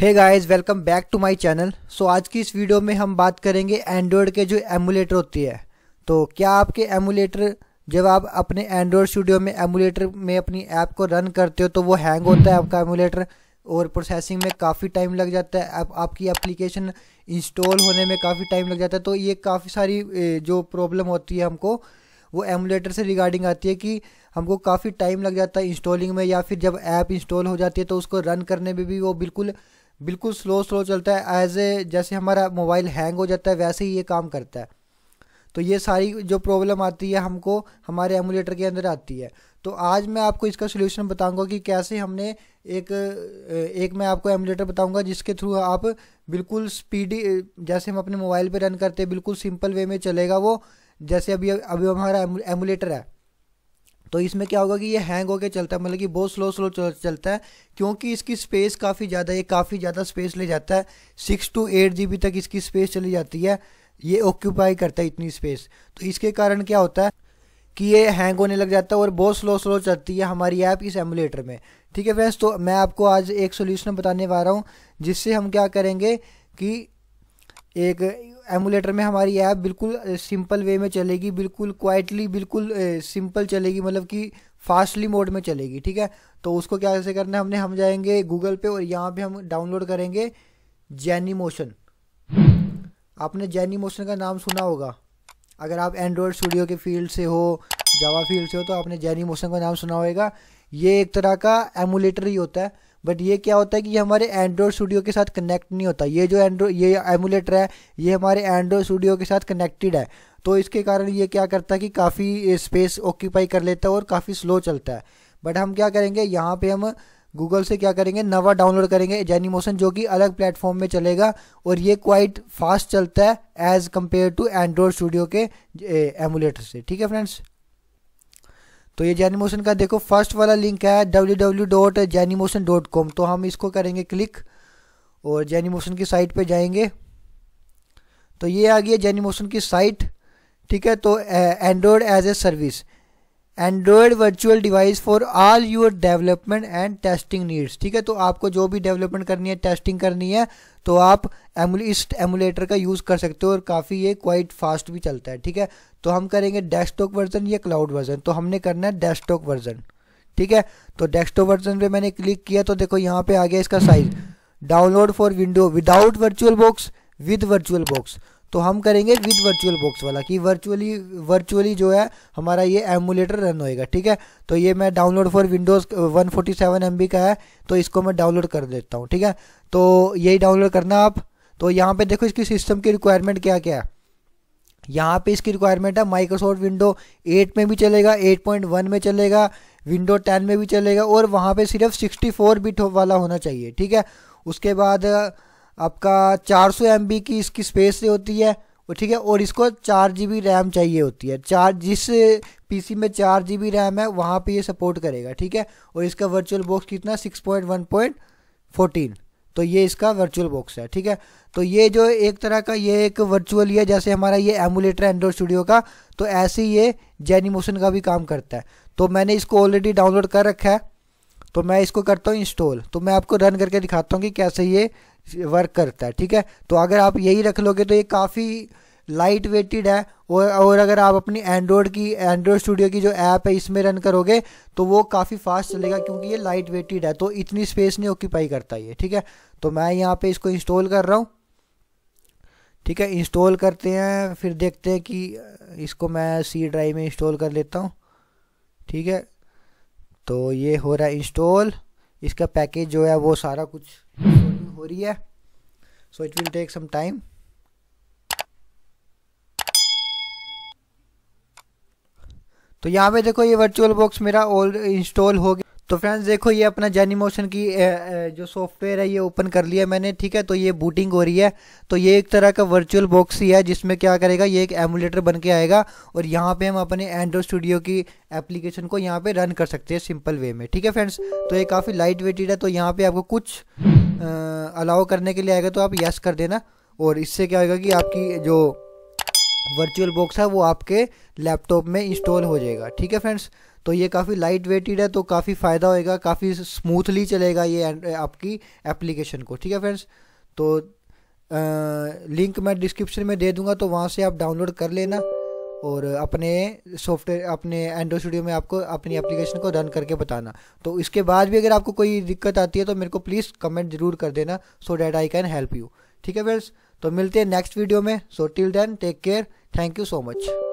Hey guys welcome back to my channel so आज की इस वीडियो में हम बात करेंगे एंड्रॉयड के जो एमुलेटर होती है तो क्या आपके एमुलेटर जब आप अपने एंड्रॉयड स्टूडियो में एमुलेटर में अपनी ऐप को रन करते हो तो वो हैंग होता है आपका एमुलेटर और प्रोसेसिंग में काफ़ी टाइम लग जाता है आप, आपकी एप्लीकेशन इंस्टॉल होने में काफ़ी टाइम लग जाता है तो ये काफ़ी सारी जो प्रॉब्लम होती है हमको वो एमुलेटर से रिगार्डिंग आती है कि हमको काफ़ी टाइम लग जाता है इंस्टॉलिंग में या फिर जब ऐप इंस्टॉल हो जाती है तो उसको रन करने में भी वो बिल्कुल बिल्कुल स्लो स्लो चलता है एज ए जैसे हमारा मोबाइल हैंग हो जाता है वैसे ही ये काम करता है तो ये सारी जो प्रॉब्लम आती है हमको हमारे एमुलेटर के अंदर आती है तो आज मैं आपको इसका सोल्यूशन बताऊंगा कि कैसे हमने एक एक मैं आपको एमुलेटर बताऊंगा जिसके थ्रू आप बिल्कुल स्पीडी जैसे हम अपने मोबाइल पे रन करते हैं बिल्कुल सिंपल वे में चलेगा वो जैसे अभी अभी हमारा एमुलेटर है तो इसमें क्या होगा कि ये हैंग होकर चलता है मतलब कि बहुत स्लो स्लो चलता है क्योंकि इसकी स्पेस काफ़ी ज़्यादा ये काफ़ी ज़्यादा स्पेस ले जाता है सिक्स टू एट जी तक इसकी स्पेस चली जाती है ये ऑक्यूपाई करता है इतनी स्पेस तो इसके कारण क्या होता है कि ये हैंग होने लग जाता है और बहुत स्लो स्लो चलती है हमारी ऐप इस एमुलेटर में ठीक है फ्रेंड्स तो मैं आपको आज एक सोल्यूशन बताने वाला हूँ जिससे हम क्या करेंगे कि एक एमुलेटर में हमारी ऐप बिल्कुल सिंपल वे में चलेगी बिल्कुल क्वाइटली बिल्कुल सिंपल चलेगी मतलब कि फास्टली मोड में चलेगी ठीक है तो उसको क्या कैसे करना है हमने हम जाएंगे गूगल पे और यहाँ पे हम डाउनलोड करेंगे जैनी मोशन आपने जैनी मोशन का नाम सुना होगा अगर आप एंड्रॉयड स्टूडियो के फील्ड से हो जावा फील्ड से हो तो आपने जैनी मोशन का नाम सुना होगा ये एक तरह का एमुलेटर ही होता है बट ये क्या होता है कि ये हमारे एंड्रॉयड स्टूडियो के साथ कनेक्ट नहीं होता ये जो एंड्रॉय ये एमुलेटर है ये हमारे एंड्रॉयड स्टूडियो के साथ कनेक्टेड है तो इसके कारण ये क्या करता है कि काफ़ी स्पेस ऑक्यूपाई कर लेता है और काफ़ी स्लो चलता है बट हम क्या करेंगे यहाँ पे हम गूगल से क्या करेंगे नवा डाउनलोड करेंगे जेनिमोशन जो कि अलग प्लेटफॉर्म में चलेगा और ये क्वाइट फास्ट चलता है as compared to Android studio के एमुलेटर से ठीक है फ्रेंड्स तो ये जैनीमोशन का देखो फर्स्ट वाला लिंक है W W dot dot com तो हम इसको करेंगे क्लिक और जैनीमोशन की साइट पे जाएंगे तो ये आ गई है जैनीमोशन की साइट ठीक है तो Android as a service Android virtual device for all your development and testing needs ठीक है तो आपको जो भी डेवलपमेंट करनी है टेस्टिंग करनी है तो आप एमुल इस एमुलेटर का यूज़ कर सकते हो और काफ़ी ये क्वाइट फास्ट भी चलता है ठीक है तो हम करेंगे डेस्कटॉप वर्जन या क्लाउड वर्जन तो हमने करना है डेस्कटॉप वर्जन ठीक है तो डेस्कटॉप वर्जन पे मैंने क्लिक किया तो देखो यहाँ पे आ गया इसका size download for window without virtual box with virtual box तो हम करेंगे विद वर्चुअल बॉक्स वाला कि वर्चुअली वर्चुअली जो है हमारा ये एमुलेटर रन होएगा ठीक है तो ये मैं डाउनलोड फॉर विंडोज़ 147 फोर्टी का है तो इसको मैं डाउनलोड कर देता हूँ ठीक है तो यही डाउनलोड करना आप तो यहाँ पे देखो इसकी सिस्टम की रिक्वायरमेंट क्या क्या है यहाँ पे इसकी रिक्वायरमेंट है माइक्रोसॉफ्ट विंडो 8 में भी चलेगा 8.1 में चलेगा विंडो 10 में भी चलेगा और वहाँ पे सिर्फ 64 बिट वाला होना चाहिए ठीक है उसके बाद आपका 400 सौ की इसकी स्पेस होती है और ठीक है और इसको चार जी बी रैम चाहिए होती है चार जिस पीसी में चार जी बी रैम है वहाँ पे ये सपोर्ट करेगा ठीक है और इसका वर्चुअल बॉक्स कितना six point one point fourteen तो ये इसका वर्चुअल बॉक्स है ठीक है तो ये जो एक तरह का ये एक वर्चुअल है जैसे हमारा ये एमुलेटर एंड्रॉइड स्टूडियो का तो ऐसे ही ये जेनिमोशन का भी काम करता है तो मैंने इसको ऑलरेडी डाउनलोड कर रखा है तो मैं इसको करता हूँ इंस्टॉल तो मैं आपको रन करके दिखाता हूँ कि कैसे ये वर्क करता है ठीक है तो अगर आप यही रख लोगे तो ये काफ़ी लाइट वेटेड है और और अगर आप अपनी एंड्रॉयड की एंड्रॉयड स्टूडियो की जो ऐप है इसमें रन करोगे तो वो काफ़ी फास्ट चलेगा क्योंकि ये लाइट वेटेड है तो इतनी स्पेस नहीं ऑक्यूपाई करता ये ठीक है तो मैं यहाँ पे इसको इंस्टॉल कर रहा हूँ ठीक है इंस्टॉल करते हैं फिर देखते हैं कि इसको मैं सी ड्राइव में इंस्टॉल कर लेता हूँ ठीक है तो ये हो रहा है इंस्टॉल इसका पैकेज जो है वो सारा कुछ हो रही है so it will take some time तो यहाँ पे देखो ये वर्चुअल बॉक्स मेरा ऑल इंस्टॉल हो गया तो फ्रेंड्स देखो ये अपना जैनी मोशन की जो सॉफ्टवेयर है ये ओपन कर लिया मैंने ठीक है तो ये बूटिंग हो रही है तो ये एक तरह का वर्चुअल बॉक्स ही है जिसमें क्या करेगा ये एक एमुलेटर बन के आएगा और यहाँ पे हम अपने एंड्रॉइड स्टूडियो की एप्लीकेशन को यहाँ पे रन कर सकते हैं सिंपल वे में ठीक है फ्रेंड्स तो ये काफ़ी लाइट वेटेड है तो यहाँ पर आपको कुछ अलाउ करने के लिए आएगा तो आप यस कर देना और इससे क्या होगा कि आपकी जो वर्चुअल बॉक्स है वो आपके लैपटॉप में इंस्टॉल हो जाएगा ठीक है फ्रेंड्स तो ये काफ़ी लाइट वेटेड है तो काफ़ी फ़ायदा होएगा काफ़ी स्मूथली चलेगा ये आपकी एप्लीकेशन को ठीक है फ्रेंड्स तो लिंक मैं डिस्क्रिप्शन में दे दूंगा तो वहाँ से आप डाउनलोड कर लेना और अपने सॉफ्टवेयर अपने एंड्रॉइड स्टूडियो में आपको अपनी एप्लीकेशन को रन करके बताना तो इसके बाद भी अगर आपको कोई दिक्कत आती है तो मेरे को प्लीज़ कमेंट ज़रूर कर देना so that I can help you ठीक है फ्रेंड्स तो मिलते हैं नेक्स्ट वीडियो में so till then take care Thank you so much.